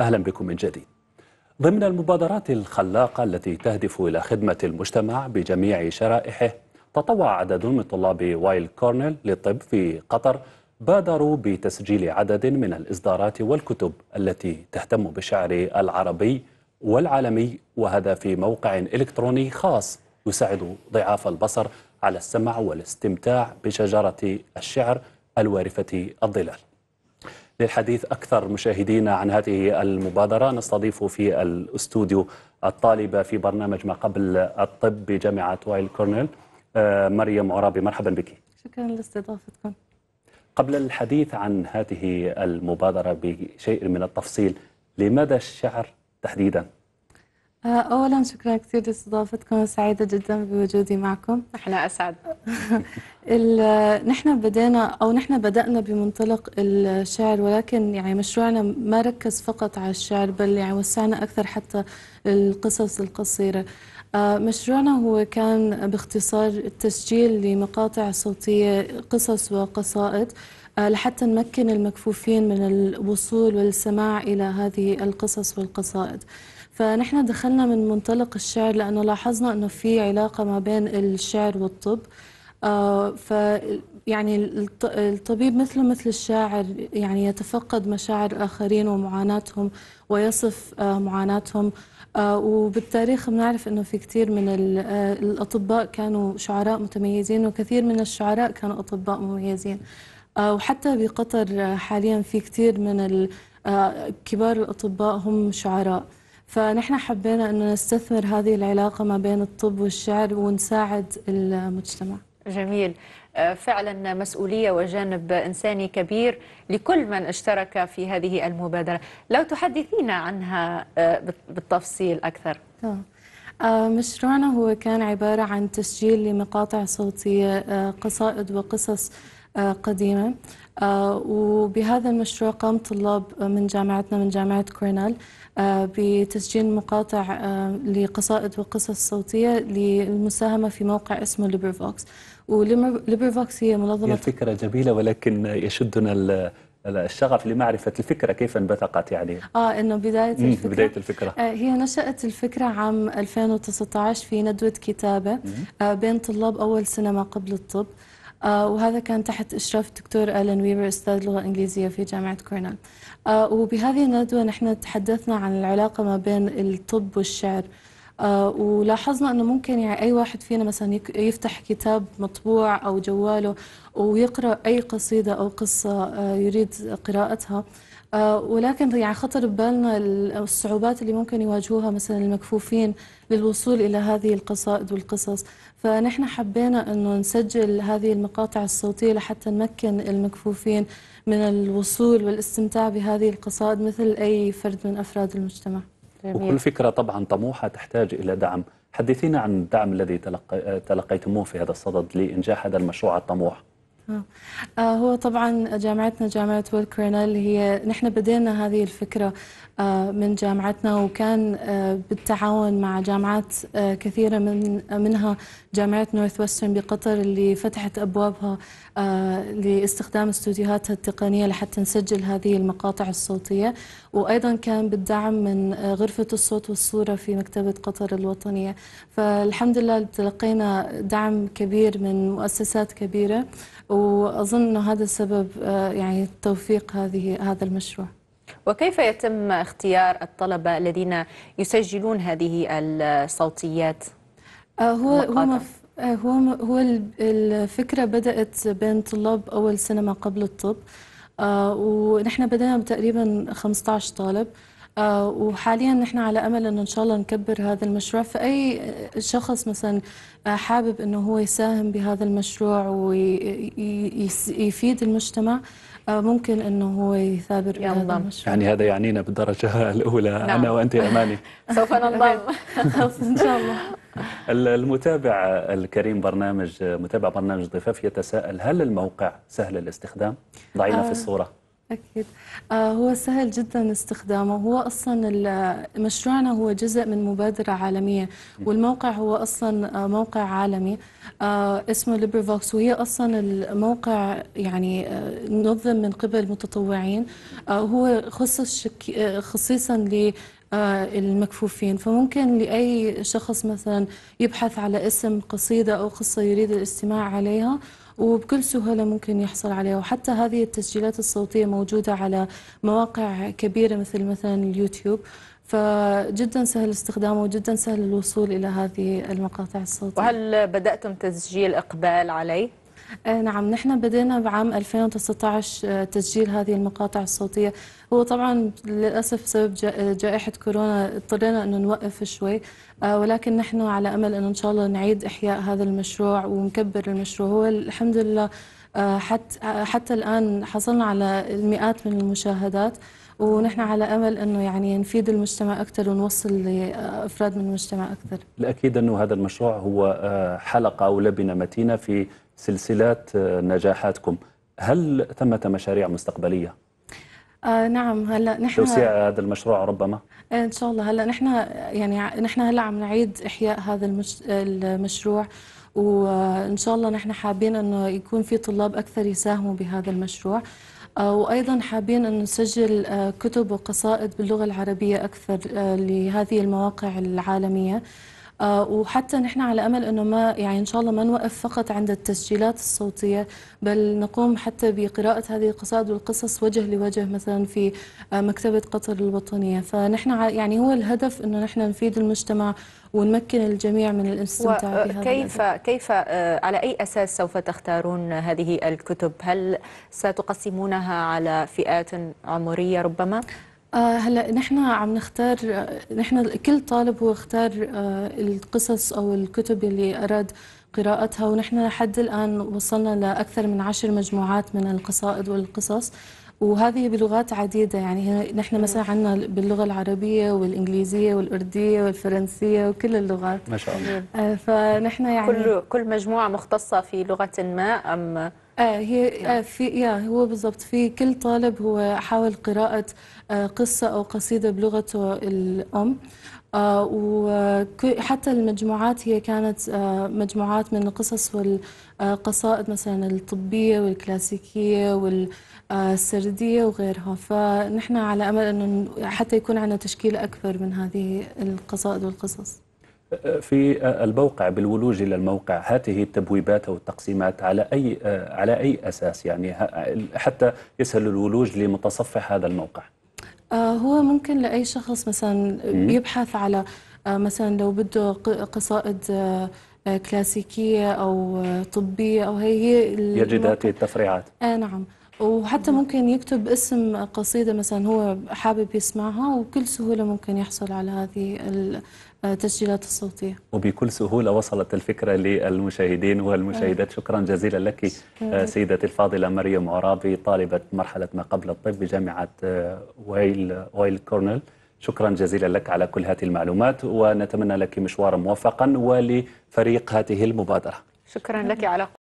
أهلا بكم من جديد ضمن المبادرات الخلاقة التي تهدف إلى خدمة المجتمع بجميع شرائحه تطوع عدد من طلاب وايل كورنيل للطب في قطر بادروا بتسجيل عدد من الإصدارات والكتب التي تهتم بالشعر العربي والعالمي وهذا في موقع إلكتروني خاص يساعد ضعاف البصر على السمع والاستمتاع بشجرة الشعر الوارفة الظلال للحديث أكثر مشاهدينا عن هذه المبادرة نستضيف في الأستوديو الطالبة في برنامج ما قبل الطب بجامعة وايل كورنيل آه، مريم عرابي مرحبا بك شكرا لاستضافتكم قبل الحديث عن هذه المبادرة بشيء من التفصيل لماذا الشعر تحديدا؟ آه، أولا شكرا كثير لاستضافتكم سعيدة جدا بوجودي معكم نحن أسعد نحن بدينا أو نحن بدأنا بمنطلق الشعر ولكن يعني مشروعنا ما ركز فقط على الشعر بل يعني وسعنا أكثر حتى القصص القصيرة آه، مشروعنا هو كان باختصار التسجيل لمقاطع صوتية قصص وقصائد آه، لحتى نمكن المكفوفين من الوصول والسماع إلى هذه القصص والقصائد فنحن دخلنا من منطلق الشعر لأنه لاحظنا أنه في علاقة ما بين الشعر والطب آه، ف يعني الطبيب مثله مثل الشاعر يعني يتفقد مشاعر الآخرين ومعاناتهم ويصف آه، معاناتهم آه، وبالتاريخ بنعرف أنه في كثير من الأطباء كانوا شعراء متميزين وكثير من الشعراء كانوا أطباء مميزين وحتى بقطر حاليا في كثير من كبار الأطباء هم شعراء فنحن حبينا أنه نستثمر هذه العلاقة ما بين الطب والشعر ونساعد المجتمع جميل آه، فعلا مسؤولية وجانب إنساني كبير لكل من اشترك في هذه المبادرة لو تحدثينا عنها آه، بالتفصيل أكثر آه. مشروعنا هو كان عبارة عن تسجيل لمقاطع صوتية قصائد وقصص آه، قديمة آه، وبهذا المشروع قام طلاب من جامعتنا من جامعة كورنيل آه، بتسجيل مقاطع لقصائد وقصص صوتية للمساهمة في موقع اسمه ليبرفوكس وليبرفوكس هي منظمة هي فكرة جميلة ولكن يشدنا الشغف لمعرفة الفكرة كيف انبثقت يعني اه انه بداية الفكرة بداية الفكرة آه هي نشأت الفكرة عام 2019 في ندوة كتابة آه بين طلاب أول سنة ما قبل الطب آه، وهذا كان تحت إشراف الدكتور ألان ويبر أستاذ لغة إنجليزية في جامعة كورنيل آه، وبهذه الندوة نحن تحدثنا عن العلاقة ما بين الطب والشعر آه، ولاحظنا أنه ممكن يعني أي واحد فينا مثلا يفتح كتاب مطبوع أو جواله ويقرأ أي قصيدة أو قصة يريد قراءتها آه، ولكن يعني خطر ببالنا الصعوبات اللي ممكن يواجهوها مثلا المكفوفين للوصول إلى هذه القصائد والقصص فنحن حبينا أنه نسجل هذه المقاطع الصوتية لحتى نمكن المكفوفين من الوصول والاستمتاع بهذه القصائد مثل أي فرد من أفراد المجتمع وكل فكرة طبعا طموحة تحتاج إلى دعم حدثينا عن الدعم الذي تلقيتموه في هذا الصدد لإنجاح هذا المشروع الطموح آه، آه، هو طبعا جامعتنا جامعة ويل والكرينال هي نحن بدينا هذه الفكرة آه، من جامعتنا وكان بالتعاون مع جامعات كثيرة من منها جامعة نورث وسترن بقطر اللي فتحت أبوابها لاستخدام استوديوهاتها التقنية لحتى نسجل هذه المقاطع الصوتية وأيضا كان بالدعم من غرفة الصوت والصورة في مكتبة قطر الوطنية فالحمد لله تلقينا دعم كبير من مؤسسات كبيرة واظن انه هذا سبب آه، يعني توفيق هذه هذا المشروع وكيف يتم اختيار الطلبه الذين يسجلون هذه الصوتيات آه، هو هو آه، هو هو الفكره بدات بين طلاب اول سنه ما قبل الطب ونحن بدأنا تقريبا 15 طالب آه، وحاليا نحن على امل انه ان شاء الله نكبر هذا المشروع فاي شخص مثلا آه، حابب انه هو يساهم بهذا المشروع ويفيد المجتمع آه، ممكن انه هو يثابر بهذا المشروع يعني هذا يعنينا بالدرجه الاولى نعم. انا وانت يا اماني سوف ننضم ان شاء الله المتابع الكريم برنامج متابع برنامج ضفاف يتساءل هل الموقع سهل الاستخدام؟ ضعينا في الصوره أكيد آه هو سهل جدا استخدامه هو أصلا مشروعنا هو جزء من مبادرة عالمية والموقع هو أصلا آه، موقع عالمي آه اسمه ليبرفوكس وهي أصلا الموقع يعني آه، نظم من قبل متطوعين آه هو خصص شك... آه، خصيصا ل المكفوفين فممكن لأي شخص مثلا يبحث على اسم قصيدة أو قصة يريد الاستماع عليها وبكل سهولة ممكن يحصل عليها وحتى هذه التسجيلات الصوتية موجودة على مواقع كبيرة مثل مثلا اليوتيوب فجدا سهل استخدامه وجدا سهل الوصول إلى هذه المقاطع الصوتية وهل بدأتم تسجيل إقبال عليه؟ آه، نعم نحن بدينا بعام 2019 آه، تسجيل هذه المقاطع الصوتية هو طبعا للأسف بسبب آه، جائحة كورونا اضطرينا أنه نوقف شوي ولكن نحن على أمل أنه إن شاء الله نعيد إحياء هذا المشروع ونكبر المشروع هو الحمد لله حتى حتى الآن حصلنا على المئات من المشاهدات ونحن على امل انه يعني نفيد المجتمع اكثر ونوصل لافراد من المجتمع اكثر. الاكيد انه هذا المشروع هو حلقه او لبنه متينه في سلسلات آه، نجاحاتكم هل ثمة مشاريع مستقبلية؟ آه نعم هلا نحن توسيع هذا المشروع ربما آه، ان شاء الله هلا نحن يعني نحن هلا عم نعيد احياء هذا المش... المشروع وان شاء الله نحن حابين انه يكون في طلاب اكثر يساهموا بهذا المشروع آه، وايضا حابين انه نسجل كتب وقصائد باللغه العربيه اكثر لهذه المواقع العالميه آه، وحتى نحن على امل انه ما يعني ان شاء الله ما نوقف فقط عند التسجيلات الصوتيه بل نقوم حتى بقراءه هذه القصائد والقصص وجه لوجه مثلا في آه، مكتبه قطر الوطنيه فنحن يعني هو الهدف انه نحن نفيد المجتمع ونمكن الجميع من الاستمتاع بهذا كيف كيف آه، على اي اساس سوف تختارون هذه الكتب هل ستقسمونها على فئات عمريه ربما آه هلا نحن عم نختار نحن كل طالب هو اختار آه القصص او الكتب اللي اراد قراءتها ونحن لحد الان وصلنا لاكثر من عشر مجموعات من القصائد والقصص وهذه بلغات عديده يعني نحن مثلا عندنا باللغه العربيه والانجليزيه والارديه والفرنسيه وكل اللغات ما شاء الله آه فنحن يعني كل كل مجموعه مختصه في لغه ما ام آه هي آه نعم. في يا هو بالضبط في كل طالب هو حاول قراءة آه قصة أو قصيدة بلغته الأم آه وحتى المجموعات هي كانت آه مجموعات من القصص والقصائد مثلا الطبية والكلاسيكية والسردية آه، وغيرها فنحن على أمل أنه حتى يكون عندنا تشكيل أكبر من هذه القصائد والقصص في الموقع بالولوج الى الموقع هذه التبويبات او التقسيمات على اي على اي اساس يعني حتى يسهل الولوج لمتصفح هذا الموقع آه، هو ممكن لاي شخص مثلا يبحث على آه، مثلا لو بده قصائد آه، كلاسيكيه او طبيه او هي يجد هذه التفريعات آه نعم وحتى ممكن يكتب اسم قصيدة مثلا هو حابب يسمعها وبكل سهولة ممكن يحصل على هذه التسجيلات آه، الصوتية وبكل سهولة وصلت الفكرة للمشاهدين والمشاهدات آه. شكرا جزيلا لك آه، سيدتي الفاضلة مريم عرابي طالبة مرحلة ما قبل الطب بجامعة ويل, ويل كورنل شكرا جزيلا لك على كل هذه المعلومات ونتمنى لك مشوارا موفقا ولفريق هذه المبادرة شكرا لك على